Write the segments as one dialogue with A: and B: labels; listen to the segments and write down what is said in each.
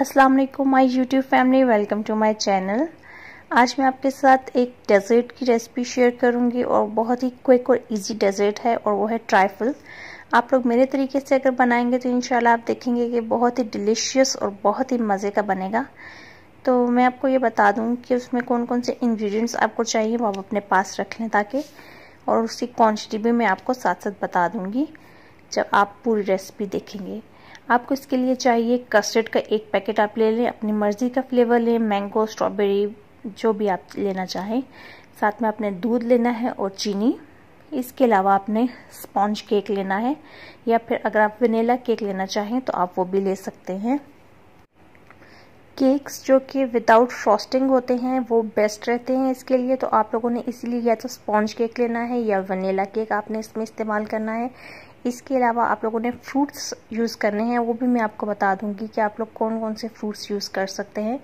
A: अस्सलाम वालेकुम my YouTube family welcome to my channel आज मैं आपके साथ एक डेजर्ट की रेसिपी शेयर करूंगी और बहुत ही क्विक और इजी डेजर्ट है और वो है ट्राइफल आप लोग मेरे तरीके से अगर बनाएंगे तो इनशाला आप देखेंगे कि बहुत ही डिलीशियस और बहुत ही मज़े का बनेगा तो मैं आपको ये बता दूँ कि उसमें कौन कौन से इन्ग्रीडियंट्स आपको चाहिए वो आप अपने पास रख लें ताकि और उसकी क्वान्टिटी भी मैं आपको साथ साथ बता दूँगी जब आप पूरी रेसिपी देखेंगे आपको इसके लिए चाहिए कस्टर्ड का एक पैकेट आप ले लें अपनी मर्ज़ी का फ्लेवर लें मैंगो स्ट्रॉबेरी जो भी आप लेना चाहें साथ में आपने दूध लेना है और चीनी इसके अलावा आपने स्पॉन्ज केक लेना है या फिर अगर आप वनीला केक लेना चाहें तो आप वो भी ले सकते हैं केक्स जो कि विदाउट फ्रॉस्टिंग होते हैं वो बेस्ट रहते हैं इसके लिए तो आप लोगों ने इसीलिए या तो स्पॉन्ज केक लेना है या वनीला केक आपने इसमें इस्तेमाल करना है इसके अलावा आप लोगों ने फ्रूट्स यूज़ करने हैं वो भी मैं आपको बता दूंगी कि आप लोग कौन कौन से फ्रूट्स यूज़ कर सकते हैं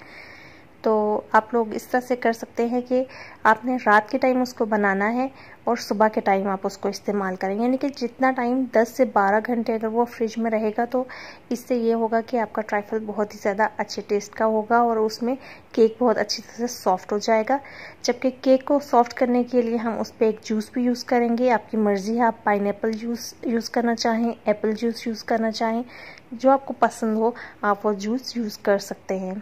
A: आप लोग इस तरह से कर सकते हैं कि आपने रात के टाइम उसको बनाना है और सुबह के टाइम आप उसको इस्तेमाल करें यानी कि जितना टाइम 10 से 12 घंटे अगर वो फ्रिज में रहेगा तो इससे ये होगा कि आपका ट्राइफल बहुत ही ज़्यादा अच्छे टेस्ट का होगा और उसमें केक बहुत अच्छी तरह से सॉफ्ट हो जाएगा जबकि केक को सॉफ्ट करने के लिए हम उस पर एक जूस भी यूज़ करेंगे आपकी मर्ज़ी है आप पाइन जूस यूज़ करना चाहें एप्पल जूस यूज़ करना चाहें जो आपको पसंद हो आप वो जूस यूज़ कर सकते हैं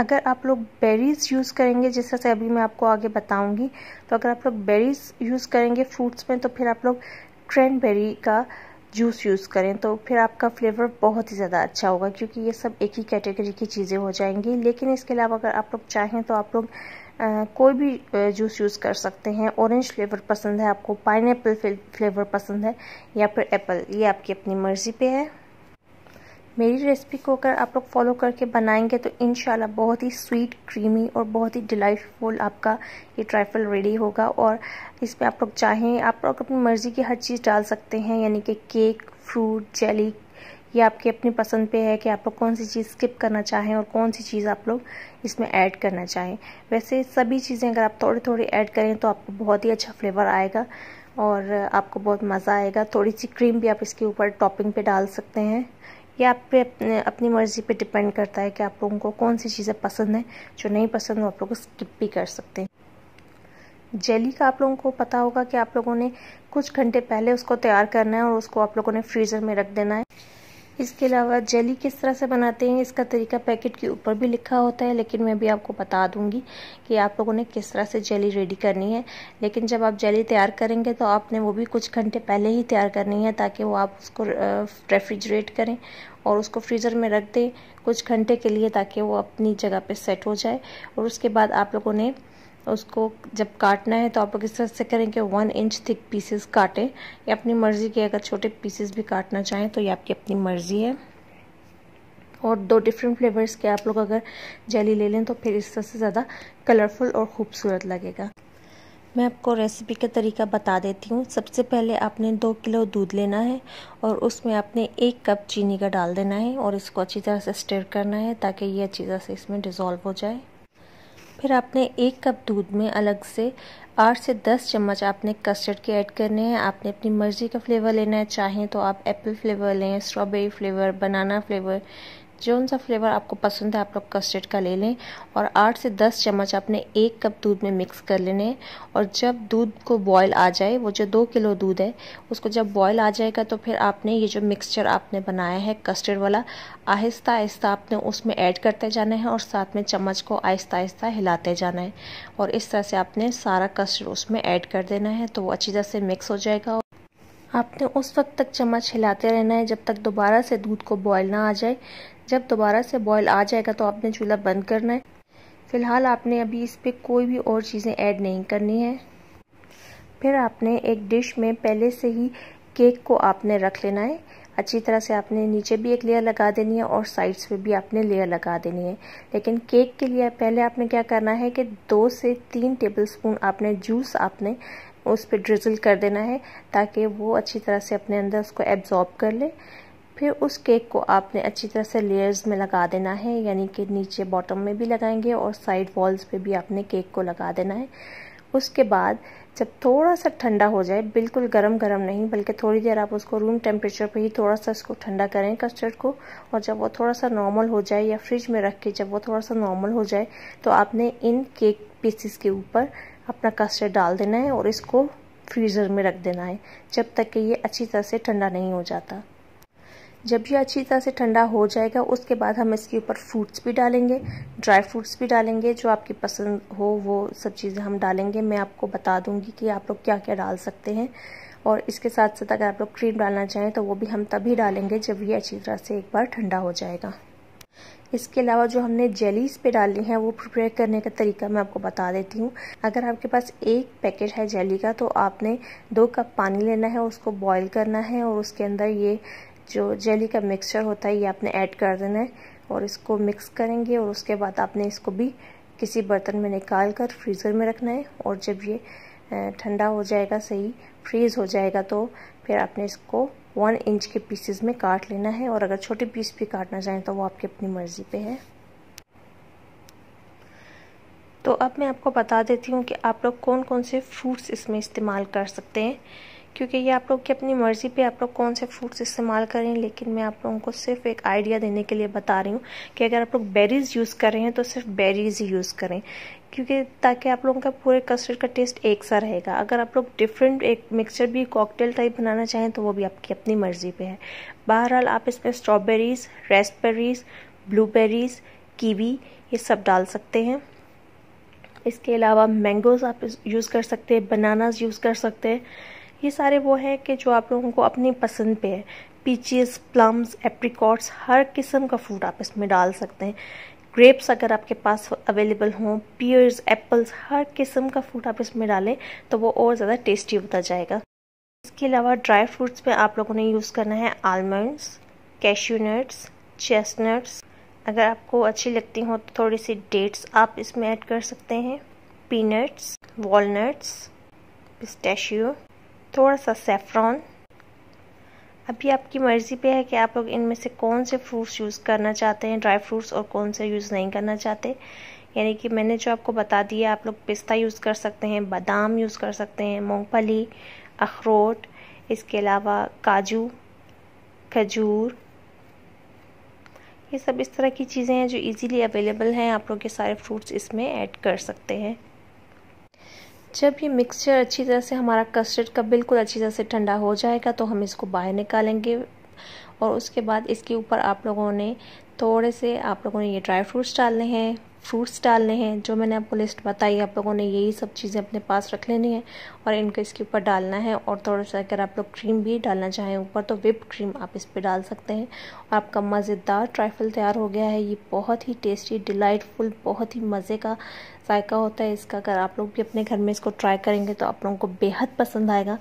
A: अगर आप लोग बेरीज़ यूज़ करेंगे जिस तरह से अभी मैं आपको आगे बताऊंगी तो अगर आप लोग बेरीज़ यूज़ करेंगे फ्रूट्स में तो फिर आप लोग क्रैनबेरी का जूस यूज़ करें तो फिर आपका फ्लेवर बहुत ही ज़्यादा अच्छा होगा क्योंकि ये सब एक ही कैटेगरी की चीज़ें हो जाएंगी लेकिन इसके अलावा अगर आप लोग चाहें तो आप लोग कोई भी जूस यूज़ कर सकते हैं ऑरेंज फ्लेवर पसंद है आपको पाइन फ्लेवर पसंद है या फिर एप्पल ये आपकी अपनी मर्ज़ी पे है मेरी रेसिपी को अगर आप लोग फॉलो करके बनाएंगे तो इन बहुत ही स्वीट क्रीमी और बहुत ही डिलाइटफुल आपका ये ट्राइफल रेडी होगा और इसमें आप लोग चाहें आप लोग अपनी मर्ज़ी की हर चीज़ डाल सकते हैं यानी कि केक फ्रूट जेली ये आपकी अपनी पसंद पे है कि आप लोग कौन सी चीज़ स्किप करना चाहें और कौन सी चीज़ आप लोग इसमें ऐड करना चाहें वैसे सभी चीज़ें अगर आप थोड़ी थोड़ी ऐड करें तो आपको बहुत ही अच्छा फ्लेवर आएगा और आपको बहुत मज़ा आएगा थोड़ी सी क्रीम भी आप इसके ऊपर टॉपिंग पे डाल सकते हैं ये आप पे अपने अपनी मर्ज़ी पे डिपेंड करता है कि आप लोगों को कौन सी चीज़ें पसंद हैं जो नहीं पसंद वो आप लोग स्किप भी कर सकते हैं जेली का आप लोगों को पता होगा कि आप लोगों ने कुछ घंटे पहले उसको तैयार करना है और उसको आप लोगों ने फ्रीज़र में रख देना है इसके अलावा जेली किस तरह से बनाते हैं इसका तरीका पैकेट के ऊपर भी लिखा होता है लेकिन मैं भी आपको बता दूंगी कि आप लोगों ने किस तरह से जेली रेडी करनी है लेकिन जब आप जेली तैयार करेंगे तो आपने वो भी कुछ घंटे पहले ही तैयार करनी है ताकि वो आप उसको रेफ्रिजरेट करें और उसको फ्रीज़र में रख दें कुछ घंटे के लिए ताकि वो अपनी जगह पर सेट हो जाए और उसके बाद आप लोगों ने उसको जब काटना है तो आप लोग इस तरह से करें कि वन इंच थिक पीसेस काटें या अपनी मर्ज़ी के अगर छोटे पीसेस भी काटना चाहें तो ये आपकी अपनी मर्ज़ी है और दो डिफरेंट फ्लेवर्स के आप लोग अगर जेली ले लें तो फिर इस तरह से ज़्यादा कलरफुल और ख़ूबसूरत लगेगा मैं आपको रेसिपी का तरीका बता देती हूँ सबसे पहले आपने दो किलो दूध लेना है और उसमें आपने एक कप चीनी का डाल देना है और इसको अच्छी तरह से स्टिर करना है ताकि ये अच्छी तरह से इसमें डिज़ोल्व हो जाए फिर आपने एक कप दूध में अलग से आठ से दस चम्मच आपने कस्टर्ड के ऐड करने हैं आपने अपनी मर्ज़ी का फ्लेवर लेना है चाहें तो आप एप्पल फ्लेवर लें स्ट्रॉबेरी फ्लेवर बनाना फ्लेवर जो सा फ्लेवर आपको पसंद है आप लोग कस्टर्ड का ले लें और आठ से दस चम्मच आपने एक कप दूध में मिक्स कर लेने और जब दूध को बॉयल आ जाए वो जो दो किलो दूध है उसको जब बॉयल आ जाएगा तो फिर आपने ये जो मिक्सचर आपने बनाया है कस्टर्ड वाला आहिस्ता आहिस्ता आपने उसमें ऐड करते जाना है और साथ में चम्मच को आहिस्ता आहिस्ता हिलाते जाना है और इस तरह से आपने सारा कस्टर्ड उसमें ऐड कर देना है तो वो अच्छी तरह से मिक्स हो जाएगा आपने उस वक्त तक चम्मच हिलाते रहना है जब तक दोबारा से दूध को बॉयल ना आ जाए जब दोबारा से बॉयल आ जाएगा तो आपने चूल्हा बंद करना है फ़िलहाल आपने अभी इस पर कोई भी और चीज़ें ऐड नहीं करनी है फिर आपने एक डिश में पहले से ही केक को आपने रख लेना है अच्छी तरह से आपने नीचे भी एक लेयर लगा देनी है और साइड्स पे भी आपने लेयर लगा देनी है लेकिन केक के लिए पहले आपने क्या करना है कि दो से तीन टेबलस्पून आपने जूस आपने उस पर ड्रिजल कर देना है ताकि वो अच्छी तरह से अपने अंदर उसको एब्ज़ॉर्ब कर ले फिर उस केक को आपने अच्छी तरह से लेयर्स में लगा देना है यानी कि नीचे बॉटम में भी लगाएंगे और साइड वॉल्स पे भी आपने केक को लगा देना है उसके बाद जब थोड़ा सा ठंडा हो जाए बिल्कुल गरम गरम नहीं बल्कि थोड़ी देर आप उसको रूम टेम्परेचर पे ही थोड़ा सा इसको ठंडा करें कस्टर्ड को और जब वो थोड़ा सा नॉर्मल हो जाए या फ्रिज में रख के जब वो थोड़ा सा नॉर्मल हो जाए तो आपने इन केक पीसीस के ऊपर अपना कस्टर्ड डाल देना है और इसको फ्रीज़र में रख देना है जब तक कि ये अच्छी तरह से ठंडा नहीं हो जाता जब ये अच्छी तरह से ठंडा हो जाएगा उसके बाद हम इसके ऊपर फ्रूट्स भी डालेंगे ड्राई फ्रूट्स भी डालेंगे जो आपकी पसंद हो वो सब चीज़ें हम डालेंगे मैं आपको बता दूंगी कि आप लोग क्या क्या डाल सकते हैं और इसके साथ साथ अगर आप लोग क्रीम डालना चाहें तो वो भी हम तभी डालेंगे जब ये अच्छी तरह से एक बार ठंडा हो जाएगा इसके अलावा जो हमने जेलीस पे डाली हैं वो प्रिपेयर करने का तरीका मैं आपको बता देती हूँ अगर आपके पास एक पैकेट है जेली का तो आपने दो कप पानी लेना है उसको बॉईल करना है और उसके अंदर ये जो जेली का मिक्सचर होता है ये आपने ऐड कर देना है और इसको मिक्स करेंगे और उसके बाद आपने इसको भी किसी बर्तन में निकाल कर फ्रीज़र में रखना है और जब ये ठंडा हो जाएगा सही फ्रीज़ हो जाएगा तो फिर आपने इसको वन इंच के पीसेस में काट लेना है और अगर छोटे पीस भी काटना चाहें तो वो आपकी अपनी मर्ज़ी पे है तो अब मैं आपको बता देती हूँ कि आप लोग कौन कौन से फ्रूट्स इसमें इस्तेमाल कर सकते हैं क्योंकि ये आप लोग की अपनी मर्ज़ी पे आप लोग कौन से फ्रूट्स इस्तेमाल करें लेकिन मैं आप लोगों को सिर्फ एक आइडिया देने के लिए बता रही हूँ कि अगर आप लोग बेरीज़ यूज़ कर रहे हैं तो सिर्फ बेरीज़ ही यूज़ करें क्योंकि ताकि आप लोगों का पूरे कस्टर्ड का टेस्ट एक सा रहेगा अगर आप लोग डिफरेंट एक मिक्सचर भी कॉकटेल टाइप बनाना चाहें तो वो भी आपकी अपनी मर्ज़ी पे है बहरहाल आप इसमें स्ट्रॉबेरीज़ रेस्पबेरीज़ ब्लूबेरीज़ कीवी ये सब डाल सकते हैं इसके अलावा मैंगोज़ आप यूज़ कर सकते हैं बनानाज यूज़ कर सकते हैं ये सारे वो हैं कि जो आप लोगों को अपनी पसंद पे है पीचेस प्लम्स एप्रिकॉट्स हर किस्म का फ्रूट आप इसमें डाल सकते हैं ग्रेप्स अगर आपके पास अवेलेबल हों पियर्स एप्पल्स हर किस्म का फ्रूट आप इसमें डालें तो वो और ज़्यादा टेस्टी होता जाएगा इसके अलावा ड्राई फ्रूट्स में आप लोगों ने यूज़ करना है आलमंड्स कैशूनट्स चेस्टनट्स अगर आपको अच्छी लगती हो तो थोड़ी सी डेट्स आप इसमें ऐड कर सकते हैं पीनट्स वॉलट्स पिस्टैशियो थोड़ा सा सेफ्रॉन अभी आपकी मर्ज़ी पे है कि आप लोग इनमें से कौन से फ्रूट्स यूज़ करना चाहते हैं ड्राई फ्रूट्स और कौन से यूज़ नहीं करना चाहते यानी कि मैंने जो आपको बता दिया आप लोग पिस्ता यूज़ कर सकते हैं बादाम यूज़ कर सकते हैं मूंगफली अखरोट इसके अलावा काजू खजूर ये सब इस तरह की चीज़ें हैं जो इजीली अवेलेबल हैं आप लोग ये सारे फ्रूट्स इसमें ऐड कर सकते हैं जब ये मिक्सचर अच्छी तरह से हमारा कस्टर्ड का बिल्कुल अच्छी तरह से ठंडा हो जाएगा तो हम इसको बाहर निकालेंगे और उसके बाद इसके ऊपर आप लोगों ने थोड़े से आप लोगों ने ये ड्राई फ्रूट्स डालने हैं फ्रूट्स डालने हैं जो मैंने आपको लिस्ट बताई आप लोगों ने यही सब चीज़ें अपने पास रख लेनी है और इनको इसके ऊपर डालना है और थोड़ा सा अगर आप लोग क्रीम भी डालना चाहें ऊपर तो विप क्रीम आप इस पर डाल सकते हैं और आपका मज़ेदार ट्राइफल तैयार हो गया है ये बहुत ही टेस्टी डिलाइटफुल बहुत ही मज़े का जायका होता है इसका अगर आप लोग भी अपने घर में इसको ट्राई करेंगे तो आप लोगों को बेहद पसंद आएगा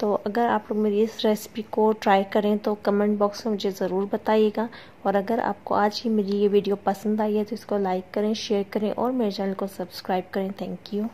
A: तो अगर आप लोग मेरी इस रेसिपी को ट्राई करें तो कमेंट बॉक्स में मुझे ज़रूर बताइएगा और अगर आपको आज ही मेरी ये वीडियो पसंद आई है तो इसको लाइक करें शेयर करें और मेरे चैनल को सब्सक्राइब करें थैंक यू